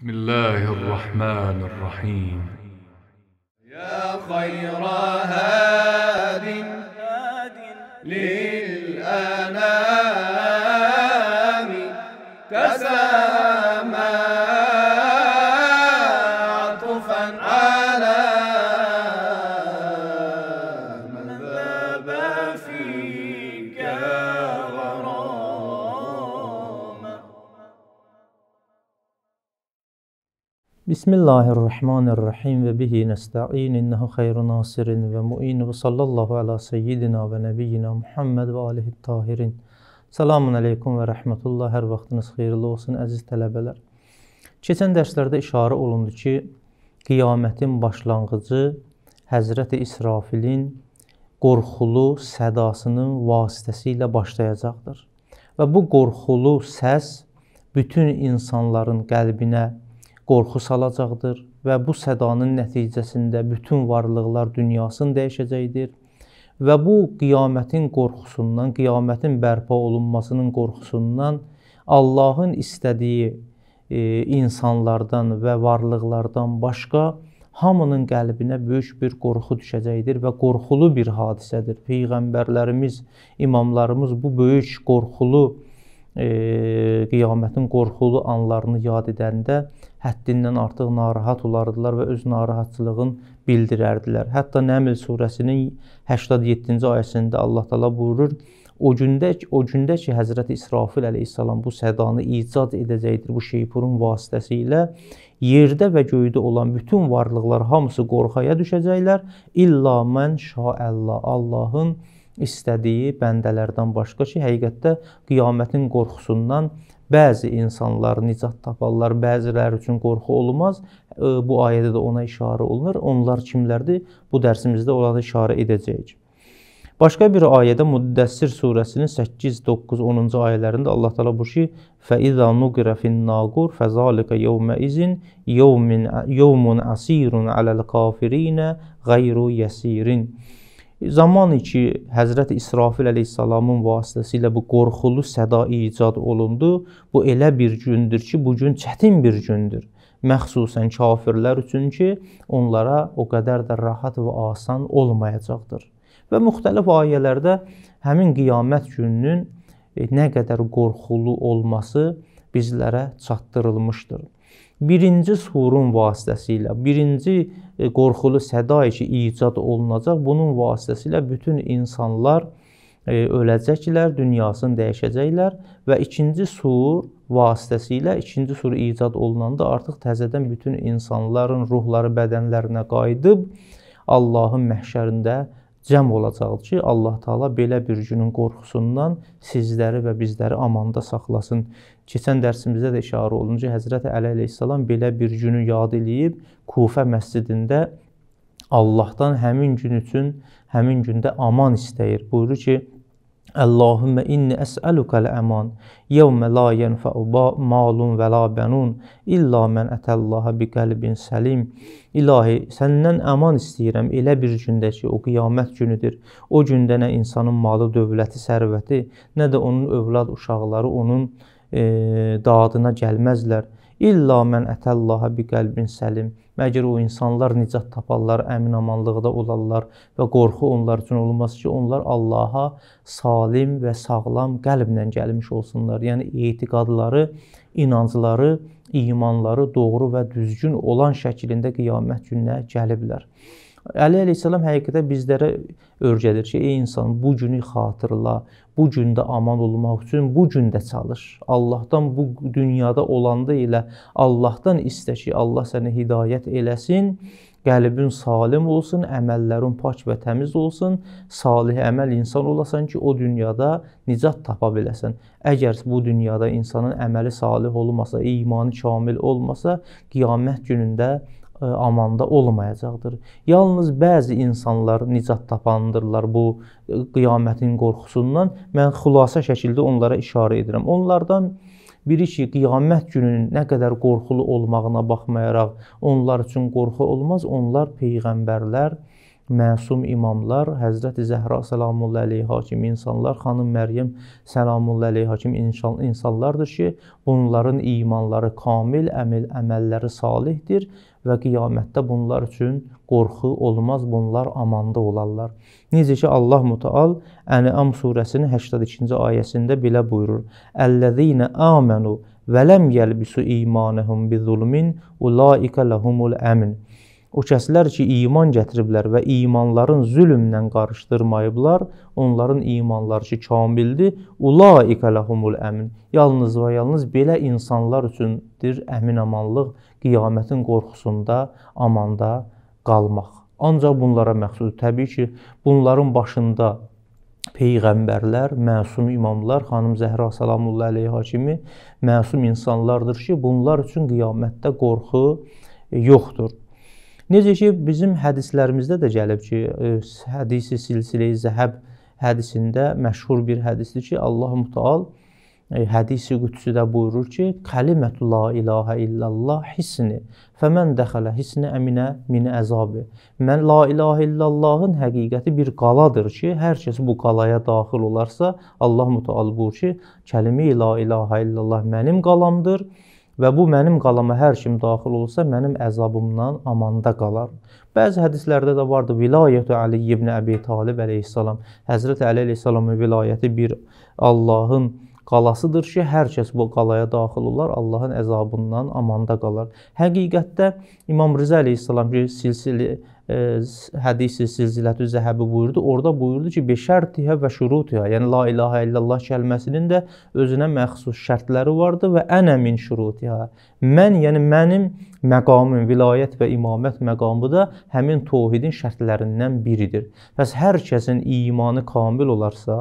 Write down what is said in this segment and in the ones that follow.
بسم الله الرحمن الرحيم يا خير هاد هاد Bismillahirrahmanirrahim və bihi nəstəin innəhu xeyru nasirin və muin və sallallahu ala seyyidina və nəbiyyina Muhammed və alihi tahirin. Salamun aleykum və rəhmətullah. Hər vaxtınız xeyirli olsun əziz tələbələr. Keçən dərslərdə işarə olundu ki, qiyamətin başlanğıcı Həzrəti İsrafilin qorxulu sədasının vasitəsilə başlayacaqdır. Və bu qorxulu səs bütün insanların qəlbinə qorxu salacaqdır və bu sədanın nəticəsində bütün varlıqlar dünyasını dəyişəcəkdir və bu qiyamətin qorxusundan, qiyamətin bərpa olunmasının qorxusundan Allahın istədiyi e, insanlardan və varlıqlardan başqa hamının qəlbinə böyük bir qorxu düşəcəkdir və qorxulu bir hadisədir. Peyğəmbərlərimiz, imamlarımız bu böyük qorxulu e, qiyamətin qorxulu anlarını yad edəndə həddindən artıq narahat olardılar və öz narahatçılığın bildirərdilər. Hətta Nəml surəsinin 87-ci ayəsində Allah təala buyurur: O gündə ki, o gündə ki, Həzrət İsrafil əleyhissalam bu sədanı icad edəcəkdir bu şeypurun vasitəsilə yerdə və göydə olan bütün varlıqlar hamısı qorxuya düşəcəklər. İlla mən şaəllah Allahın istədiyi bəndələrdən başqa ki, həqiqətdə qiyamətin qorxusundan Bəzi insanlar nicat taparlar, bəziləri üçün qorxu olmaz. E, bu ayədə də ona işarə olunur. Onlar kimlərdir? Bu dərsimizdə onlara işarə edəcəyik. Başqa bir ayədə Müddəssir surəsinin 8, 9, 10-cu ayələrində Allah təala buyurur ki: "Fəizə nuqira fin-naqur fəzalika yawma izin yawmun yawmun asirun alal kafirin ghayru yasirin." Zaman ki, Həzrət İsrafil əleyhissalamın vasitəsilə bu qorxulu səda icad olundu, bu elə bir gündür ki, bu gün çətin bir gündür. Məxsusən kafirlər üçün ki, onlara o qədər də rahat və asan olmayacaqdır. Və müxtəlif ayələrdə həmin qiyamət gününün e, nə qədər qorxulu olması bizlərə çatdırılmışdır birinci surun vasitəsilə, birinci e, qorxulu səda ki, icad olunacaq, bunun vasitəsilə bütün insanlar e, öləcəklər, dünyasını dəyişəcəklər və ikinci sur vasitəsilə ikinci sur icad olunanda artıq təzədən bütün insanların ruhları bədənlərinə qayıdıb Allahın məhşərində cəm olacağıq ki, Allah Taala belə bir günün qorxusundan sizləri və bizləri amanda saxlasın. Keçən dərsimizdə də işarə olunca Həzrət Əli əleyhissalam belə bir günü yad eləyib Kufə məscidində Allahdan həmin gün üçün həmin gündə aman istəyir. Buyurur ki: Allahümme inni əsəlükəl əman yevmə la yənfəu malun və la bənun illa mən ətəllaha bi qəlbin səlim İlahi, səndən əman istəyirəm elə bir gündə ki, o qiyamət günüdür. O gündə nə insanın malı, dövləti, sərvəti, nə də onun övlad uşaqları onun e, dadına gəlməzlər. İlla mən ətəllaha bi qəlbin səlim. Məgər o insanlar nicat taparlar, əmin amanlıqda olarlar və qorxu onlar üçün olmaz ki, onlar Allaha salim və sağlam qəlblə gəlmiş olsunlar. Yəni etiqadları, inancları, imanları doğru və düzgün olan şəklində qiyamət gününə gəliblər. Əli əleyhissalam həqiqətə bizlərə öyrədir ki, ey insan, bu günü xatırla, bu gündə aman olmaq üçün bu gündə çalış. Allahdan bu dünyada olanda elə Allahdan istə ki, Allah səni hidayət eləsin. Qəlbin salim olsun, əməllərin pak və təmiz olsun, salih əməl insan olasan ki, o dünyada nicat tapa biləsən. Əgər bu dünyada insanın əməli salih olmasa, imanı kamil olmasa, qiyamət günündə E, amanda olmayacaqdır. Yalnız bəzi insanlar nicat tapandırlar bu e, qiyamətin qorxusundan. Mən xülasə şəkildə onlara işarə edirəm. Onlardan biri ki, qiyamət gününün nə qədər qorxulu olmağına baxmayaraq onlar üçün qorxu olmaz. Onlar peyğəmbərlər, məsum imamlar, Həzrəti Zəhra salamullahi əleyha kimi insanlar, xanım Məryəm salamullahi əleyha kimi insanlardır ki, onların imanları kamil, əməl əməlləri salihdir və qiyamətdə bunlar üçün qorxu olmaz, bunlar amanda olarlar. Necə ki Allah Mütəal Ənam surəsinin 82-ci ayəsində belə buyurur: "Əlləzîne âmenu və lem yelbisu îmânehum bi zulmin ulaika lehumul əmin." O kəslər ki, iman gətiriblər və imanların zülmlə qarışdırmayıblar, onların imanları ki, kamildir. Ulaika lahumul əmin. Yalnız və yalnız belə insanlar üçündür əmin amanlıq, qiyamətin qorxusunda, amanda qalmaq. Ancaq bunlara məxsus təbii ki, bunların başında peyğəmbərlər, məsum imamlar, xanım Zəhra sallallahu əleyha kimi məsum insanlardır ki, bunlar üçün qiyamətdə qorxu yoxdur. Necə ki bizim hədislərimizdə də gəlib ki, e, hədisi silsiləyi zəhəb hədisində məşhur bir hədisdir ki, Allah Mütəal e, hədisi qüdsüdə buyurur ki, kəlimətü la ilahə illallah hissini fəmən dəxələ hissinə əminə min əzabi. Mən la ilahə illallahın həqiqəti bir qaladır ki, hər kəs bu qalaya daxil olarsa, Allah Mütəal buyurur ki, kəlimi la ilahə illallah mənim qalamdır və bu mənim qalama hər kim daxil olsa mənim əzabımdan amanda qalar. Bəzi hədislərdə də vardı vilayətü Ali ibn Əbi Talib əleyhissalam. Həzrət Əli əleyhissalamın vilayəti bir Allahın qalasıdır ki, hər kəs bu qalaya daxil olar, Allahın əzabından amanda qalar. Həqiqətdə İmam Rıza əleyhissalam bir silsili E, hədisi silsilətü zəhəbi buyurdu. Orada buyurdu ki, beşərtihə və şurutihə, yəni la ilahə illallah kəlməsinin də özünə məxsus şərtləri vardı və ənə min şurutihə. Mən, yəni mənim məqamım, vilayət və imamət məqamı da həmin təvhidin şərtlərindən biridir. Bəs hər kəsin imanı kamil olarsa,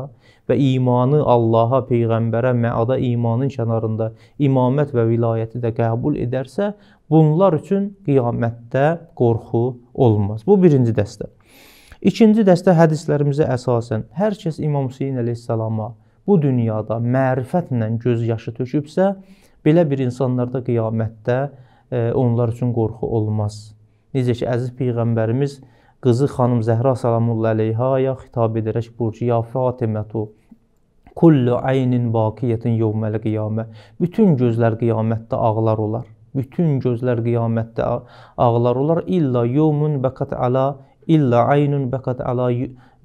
və imanı Allaha, peyğəmbərə, məada imanın kənarında imamət və vilayəti də qəbul edərsə, bunlar üçün qiyamətdə qorxu olmaz. Bu birinci dəstə. İkinci dəstə hədislərimizə əsasən hər kəs İmam Hüseyn əleyhissalama bu dünyada mərifətlə göz yaşı tökübsə, Belə bir insanlarda qiyamətdə e, onlar üçün qorxu olmaz. Necə ki əziz peyğəmbərimiz qızı xanım Zəhra sallallahu əleyhaya xitab edərək buyurdu: "Ya Fatimatu, kullu aynin baqiyatun yawmal qiyamə." Bütün gözlər qiyamətdə ağlar olar. Bütün gözlər qiyamətdə ağlar olar. İlla yawmun baqat ala illa aynun baqat ala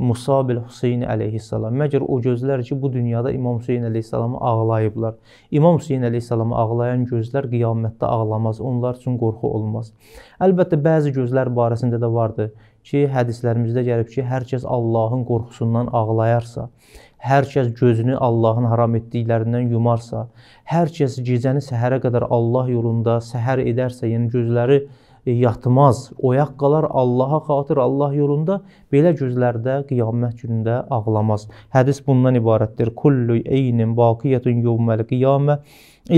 Musa bil Hüseyn əleyhissalam. Məgər o gözlər ki, bu dünyada İmam Hüseyn əleyhissalamı ağlayıblar. İmam Hüseyn əleyhissalamı ağlayan gözlər qiyamətdə ağlamaz. Onlar üçün qorxu olmaz. Əlbəttə bəzi gözlər barəsində də vardı ki, hədislərimizdə gəlib ki, hər kəs Allahın qorxusundan ağlayarsa, hər kəs gözünü Allahın haram etdiklərindən yumarsa, hər kəs gecəni səhərə qədər Allah yolunda səhər edərsə, yəni gözləri E, yatmaz, oyaq qalar Allaha xatir, Allah yolunda belə gözlərdə qiyamət günündə ağlamaz. Hədis bundan ibarətdir. Kullu eynin baqiyatun yevmel qiyamə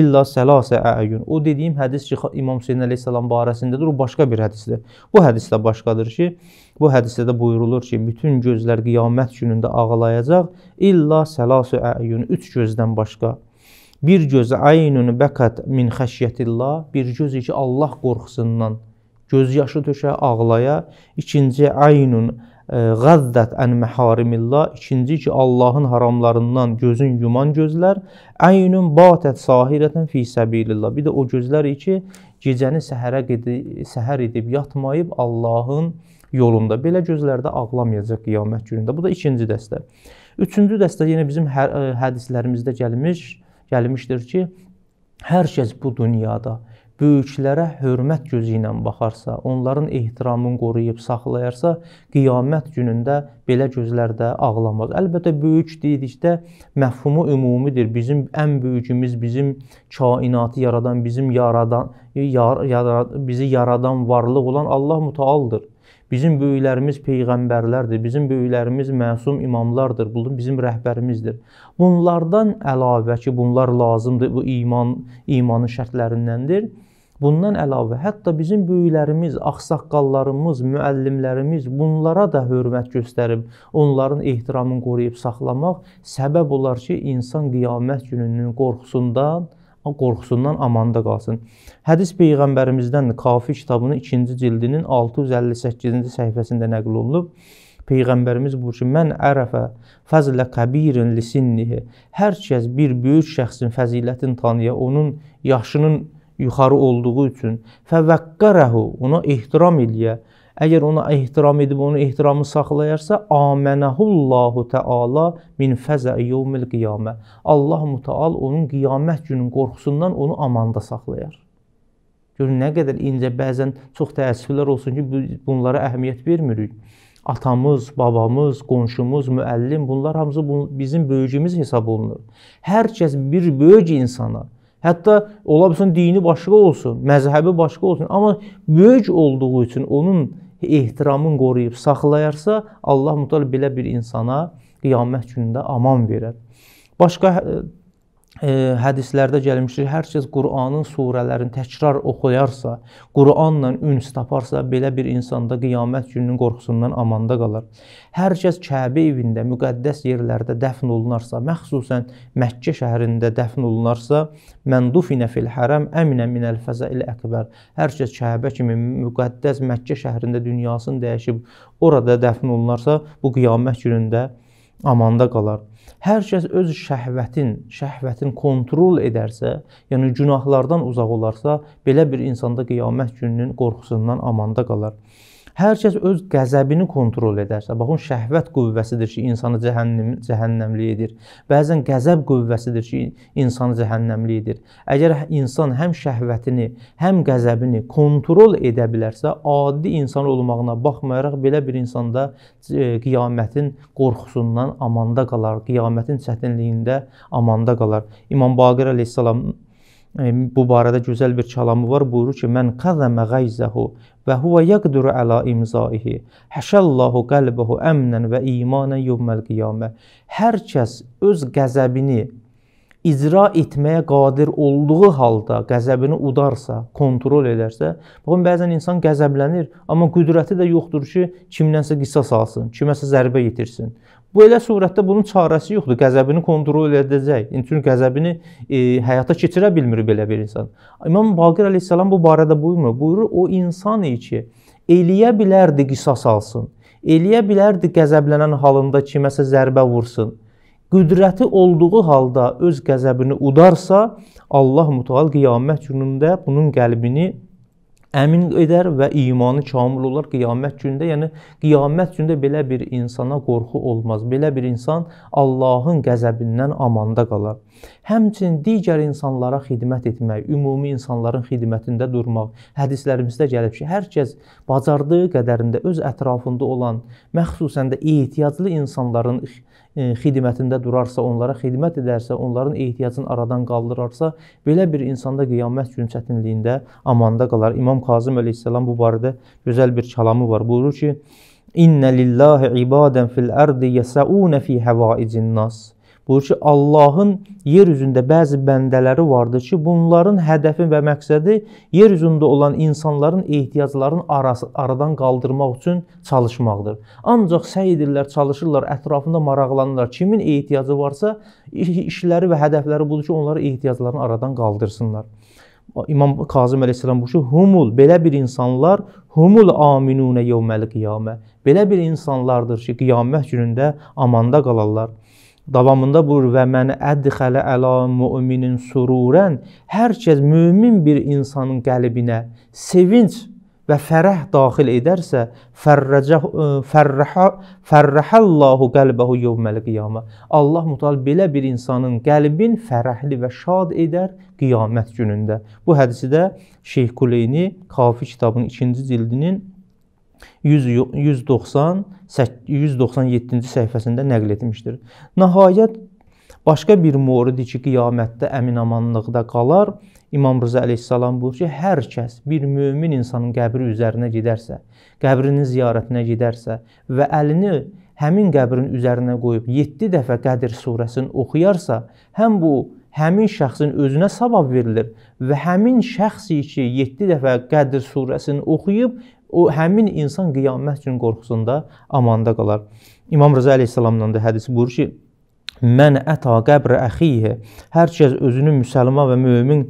illa sələsə əyun. O dediyim hədis ki, İmam Hüseyn əleyhissalam barəsindədir, o başqa bir hədisdir. Bu hədis də başqadır ki, bu hədisdə də buyurulur ki, bütün gözlər qiyamət günündə ağlayacaq, illa sələsə əyun, 3 gözdən başqa. Bir göz aynun bəqət min xəşyətillah, bir göz ki, Allah qorxusundan göz yaşı tökə, ağlaya. İkinci aynun qazzat e, an maharimillah, ikinci ki Allahın haramlarından gözün yuman gözlər, aynun batat sahiratan fi sabilillah. Bir də o gözlər ki, gecəni səhərə gedib, səhər edib yatmayıb Allahın yolunda. Belə gözlərdə ağlamayacaq qiyamət günündə. Bu da ikinci dəstə. Üçüncü dəstə yenə bizim hə, e, hədislərimizdə gəlmiş, gəlmişdir ki, hər kəs bu dünyada böyüklərə hörmət gözü ilə baxarsa, onların ehtiramını qoruyub saxlayarsa, qiyamət günündə belə gözlər də ağlamaz. Əlbəttə böyük dedikdə məfhumu ümumidir. Bizim ən böyüyümüz, bizim kainatı yaradan, bizim yaradan, yar, yar, bizi yaradan varlıq olan Allah Mütəaldır. Bizim böyüklərimiz peyğəmbərlərdir, bizim böyüklərimiz məsum imamlardır, bu bizim rəhbərimizdir. Bunlardan əlavə ki, bunlar lazımdır, bu iman imanın şərtlərindəndir Bundan əlavə, hətta bizim böyüklərimiz, ağsaqqallarımız, müəllimlərimiz bunlara da hörmət göstərib, onların ehtiramını qoruyub saxlamaq səbəb olar ki, insan qiyamət gününün qorxusundan qorxusundan amanda qalsın. Hədis peyğəmbərimizdən Kafi kitabının 2-ci cildinin 658-ci səhifəsində nəql olunub. Peyğəmbərimiz buyurur ki, mən ərəfə fəzlə kəbirin lisinnihi. Hər kəs bir böyük şəxsin fəzilətini tanıya, onun yaşının yuxarı olduğu üçün fəvəqqərəhu ona ehtiram eləyə. Əgər ona ehtiram edib onun ehtiramı saxlayarsa, amənəhullahu təala min fəzə yevmil qiyamə. Allah mütəal onun qiyamət gününün qorxusundan onu amanda saxlayar. Görün nə qədər incə bəzən çox təəssüflər olsun ki, bunlara əhəmiyyət vermirik. Atamız, babamız, qonşumuz, müəllim bunlar hamısı bizim böyüyümüz hesab olunur. Hər kəs bir böyük insana Hətta ola bilsin dini başqa olsun, məzhəbi başqa olsun, amma böyük olduğu üçün onun ehtiramını qoruyub saxlayarsa, Allah Mütəala belə bir insana qiyamət günündə aman verər. Başqa e, hədislərdə gəlmişdir. Hər kəs Qur'anın surələrini təkrar oxuyarsa, Qur'anla üns taparsa, belə bir insanda qiyamət gününün qorxusundan amanda qalar. Hər kəs Kəbə evində, müqəddəs yerlərdə dəfn olunarsa, məxsusən Məkkə şəhərində dəfn olunarsa, məndufinə fil haram əminə minəl fəzail əkbər. Hər kəs Kəbə kimi müqəddəs Məkkə şəhərində dünyasını dəyişib orada dəfn olunarsa, bu qiyamət günündə qorxusundan amanda qalar. Hər kəs öz şəhvətin, şəhvətin kontrol edərsə, yəni günahlardan uzaq olarsa, belə bir insanda qiyamət gününün qorxusundan amanda qalar. Hər kəs öz qəzəbini kontrol edərsə, baxın şəhvət qüvvəsidir ki, insanı cəhənnəm cəhənnəmlik edir. Bəzən qəzəb qüvvəsidir ki, insanı cəhənnəmlik edir. Əgər insan həm şəhvətini, həm qəzəbini kontrol edə bilərsə, adi insan olmağına baxmayaraq belə bir insanda e, qiyamətin qorxusundan amanda qalar, qiyamətin çətinliyində amanda qalar. İmam Baqir əleyhissalam bu barədə gözəl bir kəlamı var. Buyurur ki: "Mən qazama ghayzahu və huwa yaqdiru ala imzaihi, haşallahu qalbahu amnan və imanan yawmal qiyamə." Hər kəs öz qəzəbini icra etməyə qadir olduğu halda qəzəbini udarsa, kontrol edərsə, baxın bəzən insan qəzəblənir, amma qüdrəti də yoxdur ki, kimdənsə qisas alsın, kiməsə zərbə yetirsin. Bu elə surətdə bunun çarəsi yoxdur. Qəzəbini kontrol edəcək. Yəni çünki qəzəbini e, həyata keçirə bilmir belə bir insan. İmam Baqir əleyhissalam bu barədə buyurmur. Buyurur o insan idi ki, eləyə bilərdi qisas alsın. Eləyə bilərdi qəzəblənən halında kiməsə zərbə vursun. Qüdrəti olduğu halda öz qəzəbini udarsa, Allah Mütəal qiyamət günündə bunun qəlbini əmin edər və imanı kamil olar qiyamət günündə. Yəni qiyamət günündə belə bir insana qorxu olmaz. Belə bir insan Allahın qəzəbindən amanda qalar. Həmçinin digər insanlara xidmət etmək, ümumi insanların xidmətində durmaq. Hədislərimizdə gəlib ki, hər kəs bacardığı qədərində öz ətrafında olan, məxsusən də ehtiyaclı insanların E, xidmətində durarsa, onlara xidmət edərsə, onların ehtiyacını aradan qaldırarsa, belə bir insanda qiyamət günü çətinliyində amanda qalar. İmam Kazım əleyhissalam bu barədə gözəl bir kəlamı var. Buyurur ki: "İnna lillahi ibadan fil ardi yas'un fi havaicin nas." Buyur ki, Allahın yer üzündə bəzi bəndələri vardır ki, bunların hədəfi və məqsədi yer üzündə olan insanların ehtiyaclarını arası, aradan qaldırmaq üçün çalışmaqdır. Ancaq səy edirlər, çalışırlar, ətrafında maraqlanırlar. Kimin ehtiyacı varsa, işləri və hədəfləri budur ki, onları ehtiyaclarını aradan qaldırsınlar. İmam Kazım əleyhissalam bu ki, humul belə bir insanlar humul aminunə yevməl qiyamə. Belə bir insanlardır ki, qiyamət günündə amanda qalarlar. Davamında buyur və mən ədxilə əla müminin sururən hər kəs mömin bir insanın qəlbinə sevinc və fərəh daxil edərsə, fərrəcə fərrəhə fərrəhəllahu qəlbəhu yevməl qiyamə. Allah Mutal belə bir insanın qəlbin fərəhli və şad edər qiyamət günündə. Bu hədisi də Şeyx Kuleyni Kafi kitabının 2-ci cildinin 100, 190 197-ci səhifəsində nəql etmişdir. Nəhayət başqa bir moridi ki, qiyamətdə əminamanlıqda qalar. İmam Rıza əleyhissalam buyurur ki, hər kəs bir mömin insanın qəbri üzərinə gedərsə, qəbrinin ziyarətinə gedərsə və əlini həmin qəbrin üzərinə qoyub 7 dəfə Qədir surəsini oxuyarsa, həm bu həmin şəxsin özünə savab verilir və həmin şəxs ki, 7 dəfə Qədir surəsini oxuyub o həmin insan qiyamət günü qorxusunda amanda qalar. İmam Rza əleyhissalamdan da hədis buyurur ki, Mən əta qəbrə əxihi, hər kəs özünü müsəlman və mömin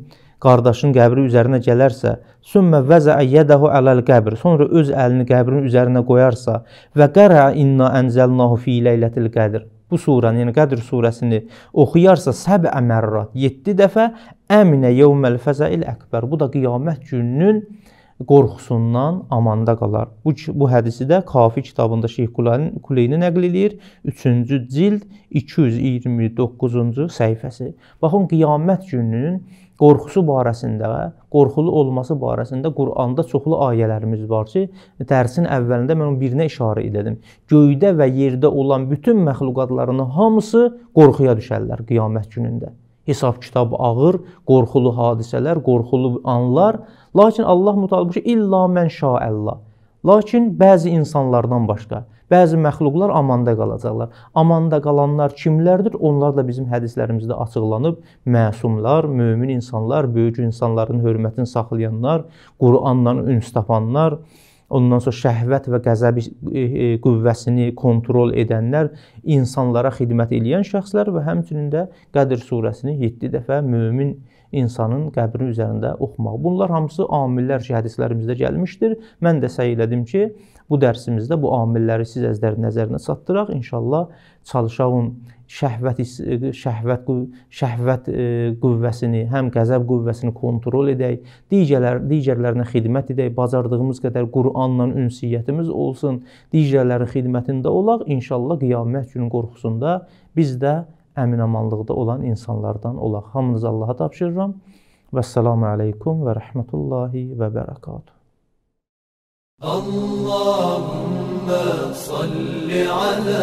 qardaşının qəbri üzərinə gələrsə, sümmə vəzə yədəhu aləl qəbr, sonra öz əlini qəbrin üzərinə qoyarsa və qara inna ənzəlnahu fi leylətil qədr. Bu surəni, yəni Qədr surəsini oxuyarsa səbə mərrat, 7 dəfə əminə yevməl fəzail əkbər. Bu da qiyamət gününün qorxusundan amanda qalar. Bu bu hədisi də Kafi kitabında Şeyx Kuleyni nəql eləyir. 3-cü cild 229-cu səhifəsi. Baxın qiyamət gününün qorxusu barəsində, qorxulu olması barəsində Quranda çoxlu ayələrimiz var ki, dərsin əvvəlində mən onun birinə işarə edirdim. Göydə və yerdə olan bütün məxluqatların hamısı qorxuya düşərlər qiyamət günündə. Hesab kitabı ağır, qorxulu hadisələr, qorxulu anlar. Lakin Allah mütalibi ki, illa mən şaəllah. Lakin bəzi insanlardan başqa, bəzi məxluqlar amanda qalacaqlar. Amanda qalanlar kimlərdir? Onlar da bizim hədislərimizdə açıqlanıb. Məsumlar, mömin insanlar, böyük insanların hörmətini saxlayanlar, Quranla üns tapanlar, ondan sonra şəhvət və qəzəbi e, e, qüvvəsini kontrol edənlər, insanlara xidmət edən şəxslər və həmçinin də Qədr surəsini 7 dəfə mömin insanın qəbri üzərində oxumaq. Bunlar hamısı amillər hədislərimizdə gəlmişdir. Mən də səy elədim ki, bu dərsimizdə bu amilləri siz əzdər nəzərinə çatdıraq. İnşallah çalışağın şəhvət e, şəhvət şəhvət e, qüvvəsini, həm qəzəb qüvvəsini kontrol edək, digərlər digərlərinə xidmət edək, bacardığımız qədər Qur'anla ünsiyyətimiz olsun, digərlərin xidmətində olaq, inşallah qiyamət günü qorxusunda biz də əminamanlıqda olan insanlardan olaq. Hamınızı Allaha tapşırıram. Vəssalamu aleykum və rəhmətullahi və bərəkatuh. اللهم صل على